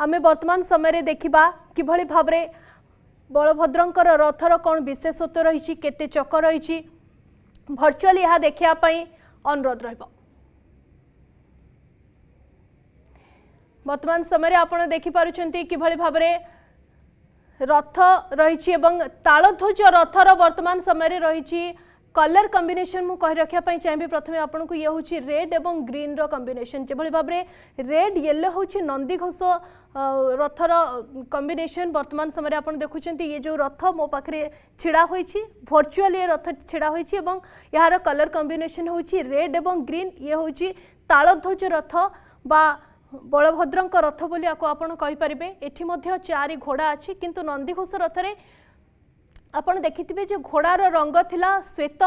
आम बर्तमान समय देखा किभली भाव बलभद्र रथर कौन विशेषत्व रही चक रही भर्चुआली यह देखापी अनुरोध रहा वर्तमान समय देखिपार कि भाव रथ रही ताध्वज रथर वर्तमान समय रही कलर कम्बिनेसन मु रखापी चाहिए प्रथम आपको ये हूँ रेड और ग्रीन रम्बेसन जो भाव में रेड येलो हूँ नंदीघोष रथर कम्बिनेसन बर्तमान समय आप देखुं ये जो रथ मो पाखे ढड़ा हो भर्चुआल ये रथ ढड़ा हो यार कलर कम्बिनेसन हूँ रेड और ग्रीन ये हूँ তালধ্বজ রথ বা বলভদ্রঙ্ক রথ বলে আপনার কইপারে এটি মধ্যে চারি ঘোড়া আছে কিন্তু নন্দীঘোষ রথরে আপনার দেখিবে যে ঘোড়ার রঙ লা শ্বেত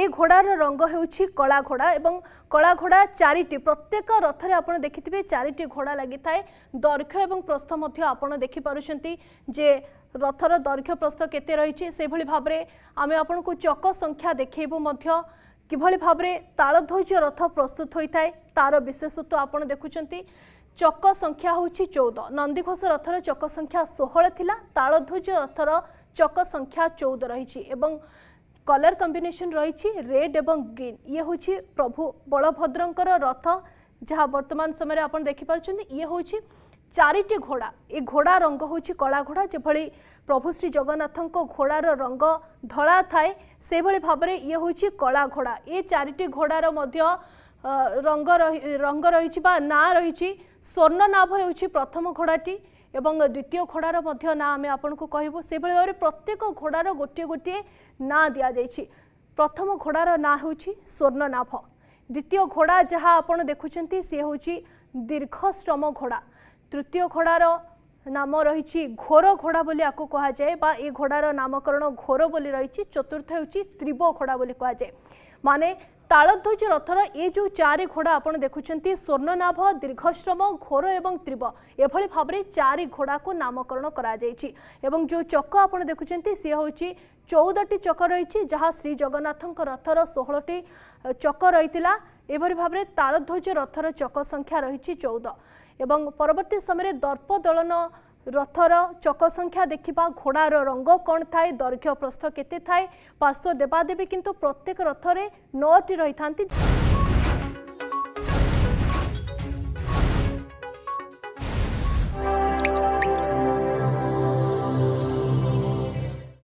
এই ঘোড়ার রঙ হচ্ছে কলা ঘোড়া এবং কলা ঘোড়া চারিটি প্রত্যেক রথরে আপনার দেখিবে চারিটি ঘোড়া লাগি থাকে দৈর্ঘ্য এবং প্রস্থ আপনার দেখিপারুচ্ছেন যে রথর দৈর্ঘ্য প্রস্থ কেতে রয়েছে সেইভাবে ভাবে আমি আপনার চক সংখ্যা দেখেবু কিভাবে ভাবে তাড়ধ্বজ রথ প্রস্তুত হয়ে থাকে তার বিশেষত্ব আপনার দেখুম চক সংখ্যা হচ্ছে চৌদ নন্দীঘোষ রথর চক সংখ্যা ষোহল লা তাড়ধ্বজ রথর চক সংখ্যা চৌদ রয়েছে এবং কলর কম্বিনেসন রয়েছে রেড এবং গ্রিন ইয়ে হচ্ছে প্রভু বলভদ্রঙ্কর রথ যা বর্তমান সময় আপনার দেখিপারছেন ইয়ে হচ্ছে চারিটি ঘোড়া এ ঘোড়া রঙ হচ্ছে কলা ঘোড়া যেভাবে প্রভু শ্রী জগন্নাথঙ্ক ঘোড়ার রঙ ধলা থাকে সেইভাবে ভাবে ইয়ে হচ্ছে কলা ঘোড়া এ চারিটি ঘোড়ার মধ্যে রঙ রঙ রয়েছে বা না রয়েছে স্বর্ণনাভ হচ্ছে প্রথম ঘোড়াটি ଏବଂ ଦ୍ୱିତୀୟ ଘୋଡ଼ାର ମଧ୍ୟ ନାଁ ଆମେ ଆପଣଙ୍କୁ କହିବୁ ସେଭଳି ଭାବରେ ପ୍ରତ୍ୟେକ ଘୋଡ଼ାର ଗୋଟିଏ ଗୋଟିଏ ନାଁ ଦିଆଯାଇଛି ପ୍ରଥମ ଘୋଡ଼ାର ନାଁ ହେଉଛି ସ୍ୱର୍ଣ୍ଣନାଭ ଦ୍ୱିତୀୟ ଘୋଡ଼ା ଯାହା ଆପଣ ଦେଖୁଛନ୍ତି ସିଏ ହେଉଛି ଦୀର୍ଘଶ୍ରମ ଘୋଡ଼ା ତୃତୀୟ ଘୋଡ଼ାର ନାମ ରହିଛି ଘୋର ଘୋଡ଼ା ବୋଲି ଆକୁ କୁହାଯାଏ ବା ଏ ଘୋଡ଼ାର ନାମକରଣ ଘୋର ବୋଲି ରହିଛି ଚତୁର୍ଥ ହେଉଛି ତ୍ରିବ ଘୋଡ଼ା ବୋଲି କୁହାଯାଏ ମାନେ ତାଳଧ୍ୱଜ ରଥର ଏ ଯେଉଁ ଚାରି ଘୋଡ଼ା ଆପଣ ଦେଖୁଛନ୍ତି ସ୍ୱର୍ଣ୍ଣନାଭ ଦୀର୍ଘଶ୍ରମ ଘୋର ଏବଂ ତ୍ରିବ ଏଭଳି ଭାବରେ ଚାରି ଘୋଡ଼ାକୁ ନାମକରଣ କରାଯାଇଛି ଏବଂ ଯେଉଁ ଚକ ଆପଣ ଦେଖୁଛନ୍ତି ସିଏ ହେଉଛି ଚଉଦଟି ଚକ ରହିଛି ଯାହା ଶ୍ରୀଜଗନ୍ନାଥଙ୍କ ରଥର ଷୋହଳଟି ଚକ ରହିଥିଲା ଏଭଳି ଭାବରେ ତାଳଧ୍ୱଜ ରଥର ଚକ ସଂଖ୍ୟା ରହିଛି ଚଉଦ ଏବଂ ପରବର୍ତ୍ତୀ ସମୟରେ ଦର୍ପଦଳନ ରଥର ଚକ ସଂଖ୍ୟା ଦେଖିବା ଘୋଡ଼ାର ରଙ୍ଗ କ'ଣ ଥାଏ ଦୈର୍ଘ୍ୟ ପ୍ରସ୍ତ କେତେ ଥାଏ ପାର୍ଶ୍ୱ ଦେବାଦେବୀ କିନ୍ତୁ ପ୍ରତ୍ୟେକ ରଥରେ ନଅଟି ରହିଥାନ୍ତି